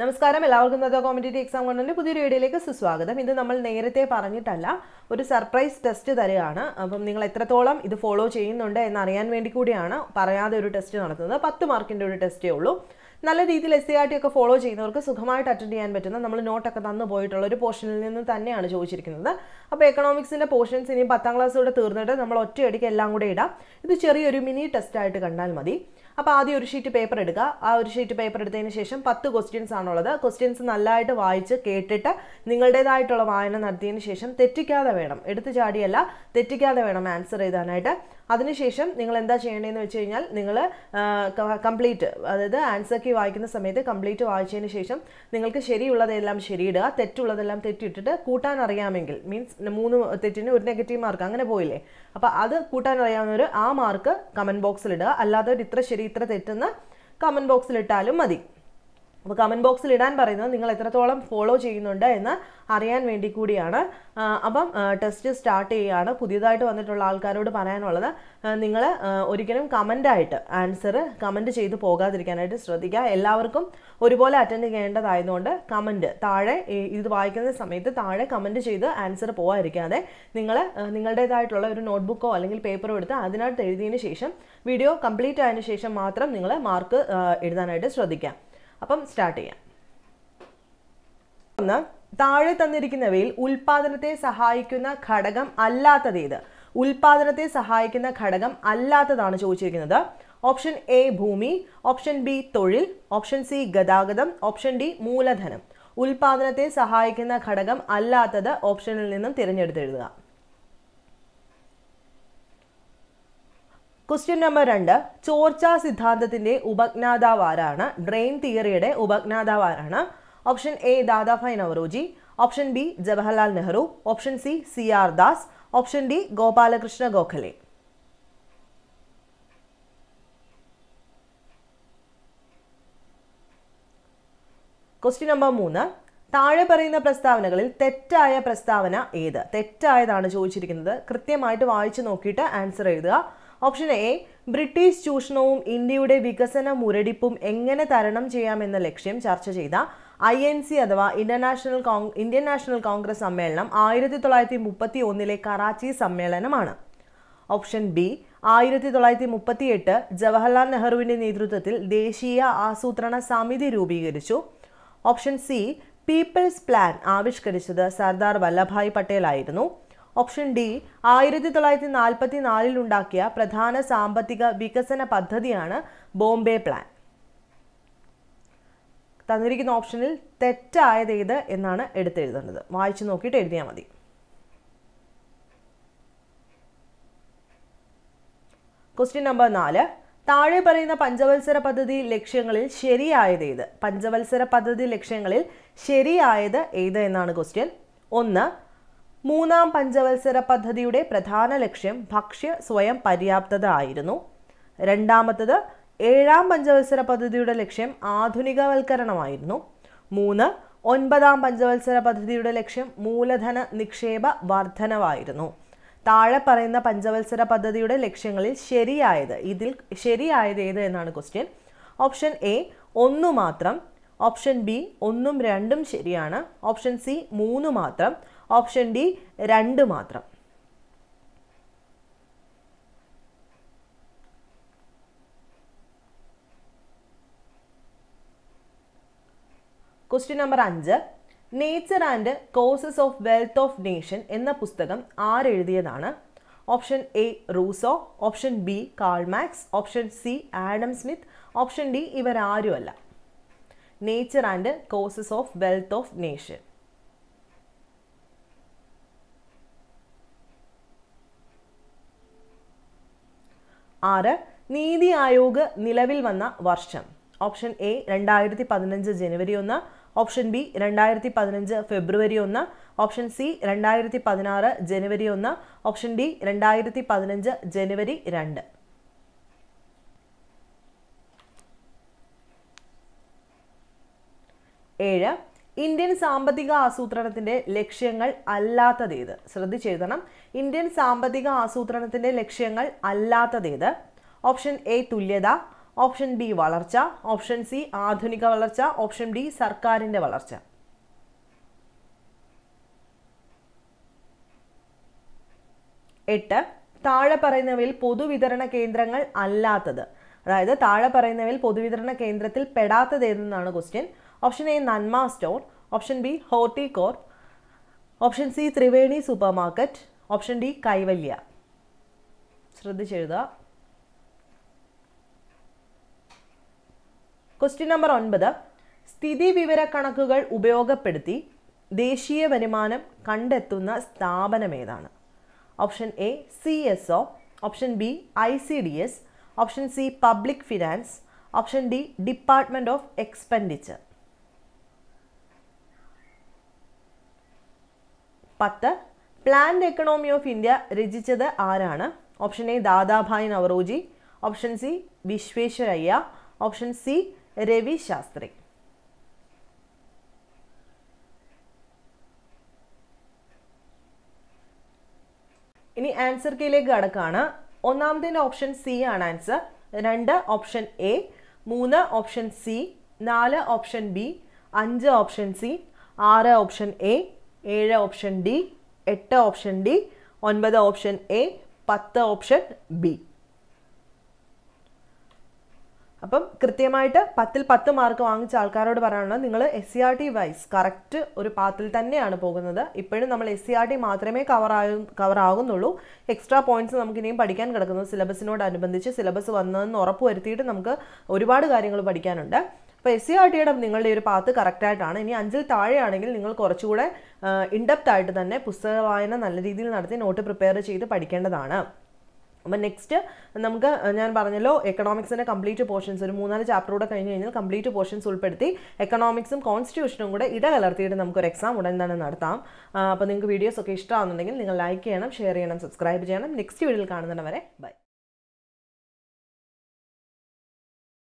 നമസ്കാരം എല്ലാവർക്കും Datta competitive exam കൊണ്ടുള്ള പുതിയൊരു വീഡിയോയിലേക്ക് സുസ്വാഗതം ഇത് നമ്മൾ നേരത്തെ പറഞ്ഞിട്ടല്ല ഒരു സർപ്രൈസ് ടെസ്റ്റ് തരികയാണ് അപ്പം നിങ്ങൾ എത്രത്തോളം ഇത് ഫോളോ ചെയ്യുന്നുണ്ട് എന്നറിയാൻ വേണ്ടി കൂടിയാണ് പറയാതെ ഒരു ടെസ്റ്റ് നടത്തുന്നത് പത്ത് മാർക്കിൻ്റെ ഒരു ടെസ്റ്റേ ഉള്ളൂ നല്ല രീതിയിൽ എസ് സി ആർ ടി ഒക്കെ ഫോളോ ചെയ്യുന്നവർക്ക് സുഖമായിട്ട് അറ്റൻഡ് ചെയ്യാൻ പറ്റുന്ന നമ്മൾ നോട്ടൊക്കെ തന്നു പോയിട്ടുള്ള ഒരു പോർഷനിൽ നിന്ന് തന്നെയാണ് ചോദിച്ചിരിക്കുന്നത് അപ്പോൾ എക്കണോമിക്സിൻ്റെ പോർഷൻസ് ഇനി പത്താം ക്ലാസ്സോടെ തീർന്നിട്ട് നമ്മൾ ഒറ്റയടിക്ക് എല്ലാം കൂടെ ഇടാം ഇത് ചെറിയൊരു മിനി ടെസ്റ്റ് ആയിട്ട് കണ്ടാൽ മതി അപ്പോൾ ആദ്യം ഒരു ഷീറ്റ് പേപ്പർ എടുക്കുക ആ ഒരു ഷീറ്റ് പേപ്പർ എടുത്തതിന് ശേഷം പത്ത് ക്വസ്റ്റ്യൻസ് ആണുള്ളത് ക്വസ്റ്റ്യൻസ് നല്ലതായിട്ട് വായിച്ച് കേട്ടിട്ട് നിങ്ങളുടേതായിട്ടുള്ള വായന നടത്തിയതിന് ശേഷം തെറ്റിക്കാതെ വേണം എടുത്തു ചാടിയല്ല തെറ്റിക്കാതെ വേണം ആൻസർ ചെയ്താനായിട്ട് അതിനുശേഷം നിങ്ങൾ എന്താ ചെയ്യേണ്ടതെന്ന് വെച്ച് കഴിഞ്ഞാൽ നിങ്ങൾ കംപ്ലീറ്റ് അതായത് ആൻസർ ഒറ്റയ്ക്ക് വായിക്കുന്ന സമയത്ത് കംപ്ലീറ്റ് വായിച്ചതിന് ശേഷം നിങ്ങൾക്ക് ശരിയുള്ളതെല്ലാം ശരിയിടുക തെറ്റുള്ളതെല്ലാം തെറ്റിട്ടിട്ട് കൂട്ടാൻ അറിയാമെങ്കിൽ മീൻസ് മൂന്ന് തെറ്റിന് ഒരു നെഗറ്റീവ് മാർക്ക് അങ്ങനെ പോയില്ലേ അപ്പോൾ അത് കൂട്ടാൻ അറിയാവുന്നവർ ആ മാർക്ക് കമൻറ്റ് ബോക്സിലിടുക അല്ലാത്തവർ ഇത്ര ശരി ഇത്ര തെറ്റെന്ന് കമൻറ്റ് ബോക്സിലിട്ടാലും മതി അപ്പോൾ കമൻറ്റ് ബോക്സിൽ ഇടാൻ പറയുന്നത് നിങ്ങൾ എത്രത്തോളം ഫോളോ ചെയ്യുന്നുണ്ട് എന്ന് അറിയാൻ വേണ്ടി കൂടിയാണ് അപ്പം ടെസ്റ്റ് സ്റ്റാർട്ട് ചെയ്യുകയാണ് പുതിയതായിട്ട് വന്നിട്ടുള്ള ആൾക്കാരോട് പറയാനുള്ളത് നിങ്ങൾ ഒരിക്കലും കമൻ്റായിട്ട് ആൻസർ കമൻറ്റ് ചെയ്ത് പോകാതിരിക്കാനായിട്ട് ശ്രദ്ധിക്കുക എല്ലാവർക്കും ഒരുപോലെ അറ്റൻഡ് ചെയ്യേണ്ടതായതുകൊണ്ട് കമൻറ്റ് താഴെ ഇത് വായിക്കുന്ന സമയത്ത് താഴെ കമൻറ്റ് ചെയ്ത് ആൻസർ പോകാതിരിക്കാതെ നിങ്ങൾ നിങ്ങളുടേതായിട്ടുള്ള ഒരു നോട്ട്ബുക്കോ അല്ലെങ്കിൽ പേപ്പറോ എടുത്ത് അതിനകത്ത് എഴുതിയതിന് ശേഷം വീഡിയോ കംപ്ലീറ്റ് ആയതിനു ശേഷം മാത്രം നിങ്ങൾ മാർക്ക് എഴുതാനായിട്ട് ശ്രദ്ധിക്കാം അപ്പം സ്റ്റാർട്ട് ചെയ്യാം ഒന്ന് താഴെ തന്നിരിക്കുന്നവയിൽ ഉൽപാദനത്തെ സഹായിക്കുന്ന ഘടകം അല്ലാത്തത് ഏത് ഉൽപാദനത്തെ സഹായിക്കുന്ന ഘടകം അല്ലാത്തതാണ് ചോദിച്ചിരിക്കുന്നത് ഓപ്ഷൻ എ ഭൂമി ഓപ്ഷൻ ബി തൊഴിൽ ഓപ്ഷൻ സി ഗതാഗതം ഓപ്ഷൻ ഡി മൂലധനം ഉൽപാദനത്തെ സഹായിക്കുന്ന ഘടകം അല്ലാത്തത് ഓപ്ഷനിൽ നിന്നും തിരഞ്ഞെടുത്തെഴുതുക ക്വസ്റ്റ്യൻ നമ്പർ രണ്ട് ചോർച്ച സിദ്ധാന്തത്തിന്റെ ഉപജ്ഞാതാവ് ആരാണ് ഡ്രെയിൻ തിയറിയുടെ ഉപജ്ഞാതാവ് ആരാണ് option A Dadabhai Naoroji option B Jawaharlal Nehru option C C R Das option D Gopal Krishna Gokhale question number മൂന്ന് താഴെ പറയുന്ന പ്രസ്താവനകളിൽ തെറ്റായ പ്രസ്താവന ഏത് തെറ്റായതാണ് ചോദിച്ചിരിക്കുന്നത് കൃത്യമായിട്ട് വായിച്ചു നോക്കിയിട്ട് ആൻസർ എഴുതുക ഓപ്ഷൻ എ ബ്രിട്ടീഷ് ചൂഷണവും ഇന്ത്യയുടെ വികസന മുരടിപ്പും എങ്ങനെ തരണം ചെയ്യാമെന്ന ലക്ഷ്യം ചർച്ച ചെയ്ത ഐ എൻ സി അഥവാ ഇന്റർനാഷണൽ ഇന്ത്യൻ നാഷണൽ കോൺഗ്രസ് സമ്മേളനം ആയിരത്തി തൊള്ളായിരത്തി മുപ്പത്തി ഒന്നിലെ കറാച്ചി സമ്മേളനമാണ് ഓപ്ഷൻ ബി ആയിരത്തി തൊള്ളായിരത്തി എട്ട് ജവഹർലാൽ നെഹ്റുവിന്റെ നേതൃത്വത്തിൽ ദേശീയ ആസൂത്രണ സമിതി രൂപീകരിച്ചു ഓപ്ഷൻ സി പീപ്പിൾസ് പ്ലാൻ ആവിഷ്കരിച്ചത് സർദാർ വല്ലഭായ് പട്ടേലായിരുന്നു ഓപ്ഷൻ ഡി ആയിരത്തി തൊള്ളായിരത്തി നാൽപ്പത്തി ഉണ്ടാക്കിയ പ്രധാന സാമ്പത്തിക വികസന പദ്ധതിയാണ് ബോംബെ പ്ലാൻ തന്നിരിക്കുന്ന ഓപ്ഷനിൽ തെറ്റായത് ഏത് എന്നാണ് എടുത്തെഴുതേണ്ടത് വായിച്ചു നോക്കിയിട്ട് എഴുതിയാൽ മതി ക്വസ്റ്റ്യൻ നമ്പർ നാല് താഴെ പറയുന്ന പഞ്ചവത്സര പദ്ധതി ലക്ഷ്യങ്ങളിൽ ശരിയായത് ഏത് പഞ്ചവത്സര പദ്ധതി ലക്ഷ്യങ്ങളിൽ ശരിയായത് ഏത് എന്നാണ് ക്വസ്റ്റ്യൻ ഒന്ന് മൂന്നാം പഞ്ചവത്സര പദ്ധതിയുടെ പ്രധാന ലക്ഷ്യം ഭക്ഷ്യ സ്വയം പര്യാപ്തത ആയിരുന്നു രണ്ടാമത്തത് ഏഴാം പഞ്ചവത്സര പദ്ധതിയുടെ ലക്ഷ്യം ആധുനികവൽക്കരണമായിരുന്നു മൂന്ന് ഒൻപതാം പഞ്ചവത്സര പദ്ധതിയുടെ ലക്ഷ്യം മൂലധന നിക്ഷേപ വർധനവായിരുന്നു താഴെ പറയുന്ന പഞ്ചവത്സര പദ്ധതിയുടെ ലക്ഷ്യങ്ങളിൽ ശരിയായത് ഇതിൽ ശരിയായത് ഏത് എന്നാണ് ക്വസ്റ്റ്യൻ ഓപ്ഷൻ എ ഒന്നു മാത്രം ഓപ്ഷൻ ബി ഒന്നും രണ്ടും ശരിയാണ് ഓപ്ഷൻ സി മൂന്ന് മാത്രം ഓപ്ഷൻ ഡി രണ്ട് മാത്രം ക്വസ്റ്റ്യൻ നമ്പർ അഞ്ച് nature and causes of wealth of nation എന്ന പുസ്തകം ആരെഴുതിയതാണ് option A Rousseau option B Karl Marx option C Adam Smith option D ഇവരാരുമല്ല nature and causes of wealth of nation ആറ് നീതി ആയോഗ് നിലവിൽ വന്ന വർഷം ഓപ്ഷൻ എ രണ്ടായിരത്തി പതിനഞ്ച് ജനുവരി ഒന്ന് ഓപ്ഷൻ ബി രണ്ടായിരത്തി പതിനഞ്ച് ഫെബ്രുവരി ഒന്ന് ഓപ്ഷൻ സി രണ്ടായിരത്തി പതിനാറ് ജനുവരി ഒന്ന് ഓപ്ഷൻ ഡി രണ്ടായിരത്തി പതിനഞ്ച് ജനുവരി രണ്ട് ഏഴ് ഇന്ത്യൻ സാമ്പത്തിക ആസൂത്രണത്തിൻ്റെ ലക്ഷ്യങ്ങൾ അല്ലാത്തതേത് ശ്രദ്ധിച്ചെഴുതണം ഇന്ത്യൻ സാമ്പത്തിക ആസൂത്രണത്തിൻ്റെ ലക്ഷ്യങ്ങൾ അല്ലാത്തതേത് ഓപ്ഷൻ എ തുല്യത ഓപ്ഷൻ ബി വളർച്ച ഓപ്ഷൻ സി ആധുനിക വളർച്ച ഓപ്ഷൻ ഡി സർക്കാരിൻ്റെ വളർച്ച എട്ട് താഴെ പറയുന്നവയിൽ പൊതുവിതരണ കേന്ദ്രങ്ങൾ അല്ലാത്തത് അതായത് താഴെ പറയുന്നവയിൽ പൊതുവിതരണ കേന്ദ്രത്തിൽ പെടാത്തത് ഏതെന്നാണ് question option A Nanma store option B Horticorp option C Triveni supermarket option D Kaivalya ശ്രദ്ധിച്ചെഴുതുക ക്വസ്റ്റ്യൻ നമ്പർ ഒൻപത് സ്ഥിതി വിവര കണക്കുകൾ ഉപയോഗപ്പെടുത്തി ദേശീയ വരുമാനം കണ്ടെത്തുന്ന സ്ഥാപനം ഏതാണ് option A C S O option B I C D S option C public finance option D department of expenditure പത്ത് പ്ലാൻഡ് എക്കണോമി ഓഫ് ഇന്ത്യ രചിച്ചത് ആരാണ് option A Dadabhai Naoroji option C Visvesvaraya option C Ravi Shastri ഇനി ആൻസർ കീയിലേക്ക് കടക്കാണ് ഒന്നാമത്തെ option C ആണ് answer രണ്ട് option A മൂന്ന് ഓപ്ഷൻ സി നാല് ഓപ്ഷൻ ബി അഞ്ച് ഓപ്ഷൻ സി ആറ് ഓപ്ഷൻ എ ഏഴ് ഓപ്ഷൻ ഡി എട്ട് ഓപ്ഷൻ ഡി ഒൻപത് ഓപ്ഷൻ എ പത്ത് ഓപ്ഷൻ ബി അപ്പം കൃത്യമായിട്ട് പത്തിൽ പത്ത് മാർക്ക് വാങ്ങിച്ച ആൾക്കാരോട് പറയാനുള്ളത് നിങ്ങൾ S C R T wise correct ഒരു പാത്തിൽ തന്നെയാണ് പോകുന്നത് ഇപ്പോഴും നമ്മൾ എസ് സി ആർ ടി മാത്രമേ കവറാകും കവറാകുന്നുള്ളൂ എക്സ്ട്രാ പോയിന്റ്സ് നമുക്ക് ഇനിയും പഠിക്കാൻ കിടക്കുന്നത് സിലബസിനോടനുബന്ധിച്ച് സിലബസ് വന്നതെന്ന് ഉറപ്പ് വരുത്തിയിട്ട് നമുക്ക് ഒരുപാട് കാര്യങ്ങൾ പഠിക്കാനുണ്ട് അപ്പോൾ എസ് സി ആർ ടിയുടെ നിങ്ങളുടെ ഒരു പാത്ത് കറക്റ്റായിട്ടാണ് ഇനി അഞ്ചിൽ താഴെയാണെങ്കിൽ നിങ്ങൾ കുറച്ചുകൂടെ ഇൻഡെപ്റ്റ് ആയിട്ട് തന്നെ പുസ്തക വായന നല്ല രീതിയിൽ നടത്തി നോട്ട് പ്രിപ്പയർ ചെയ്ത് പഠിക്കേണ്ടതാണ് അപ്പം നെക്സ്റ്റ് നമുക്ക് ഞാൻ പറഞ്ഞല്ലോ എക്കണോമിക്സിൻ്റെ കംപ്ലീറ്റ് പോർഷൻസ് ഒരു മൂന്നാല് ചാപ്റ്റർ കൂടെ കഴിഞ്ഞ് കഴിഞ്ഞാൽ കംപ്ലീറ്റ് പോർഷൻസ് ഉൾപ്പെടുത്തി എക്കണോമിക്സും കോൺസ്റ്റിറ്റ്യൂഷനും കൂടെ ഇട കലർത്തിയിട്ട് നമുക്കൊരു എക്സാം ഉടൻ തന്നെ നടത്താം അപ്പോൾ നിങ്ങൾക്ക് വീഡിയോസ് ഒക്കെ ഇഷ്ടമാണെന്നുണ്ടെങ്കിൽ നിങ്ങൾ ലൈക്ക് ചെയ്യണം ഷെയർ ചെയ്യണം സബ്സ്ക്രൈബ് ചെയ്യണം നെക്സ്റ്റ് വീഡിയോയിൽ കാണുന്നവരെ ബൈ